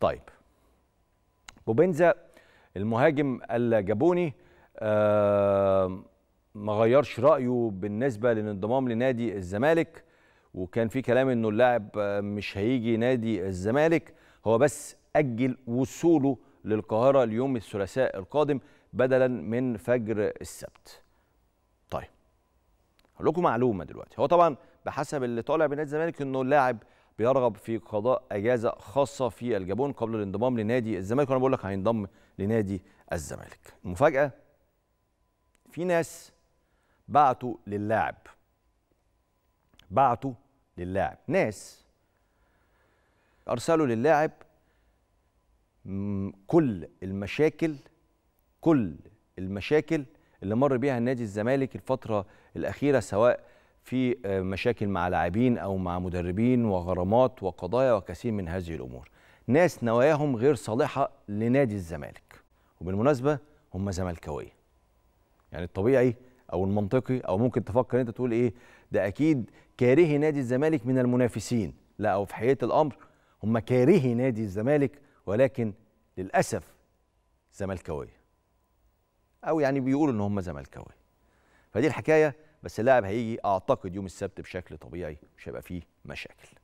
طيب بوبنزا المهاجم الجابوني آه ما غيرش رايه بالنسبه للانضمام لنادي الزمالك وكان في كلام انه اللاعب مش هيجي نادي الزمالك هو بس اجل وصوله للقاهره ليوم الثلاثاء القادم بدلا من فجر السبت. طيب هقول لكم معلومه دلوقتي هو طبعا بحسب اللي طالع بنادي الزمالك انه اللاعب بيرغب في قضاء اجازه خاصه في الجابون قبل الانضمام لنادي الزمالك وانا بقول لك هينضم لنادي الزمالك المفاجاه في ناس بعتوا للاعب بعتوا للاعب ناس ارسلوا للاعب كل المشاكل كل المشاكل اللي مر بيها نادي الزمالك الفتره الاخيره سواء في آه، مشاكل مع لاعبين او مع مدربين وغرامات وقضايا وكثير من هذه الامور ناس نواياهم غير صالحه لنادي الزمالك وبالمناسبه هم زملكاويه يعني الطبيعي او المنطقي او ممكن تفكر انت تقول ايه ده اكيد كارهي نادي الزمالك من المنافسين لا او في حقيقه الامر هم كارهي نادي الزمالك ولكن للاسف زملكاويه او يعني بيقولوا ان هم زملكاويه فدي الحكايه بس اللاعب هيجي اعتقد يوم السبت بشكل طبيعي مش هيبقى فيه مشاكل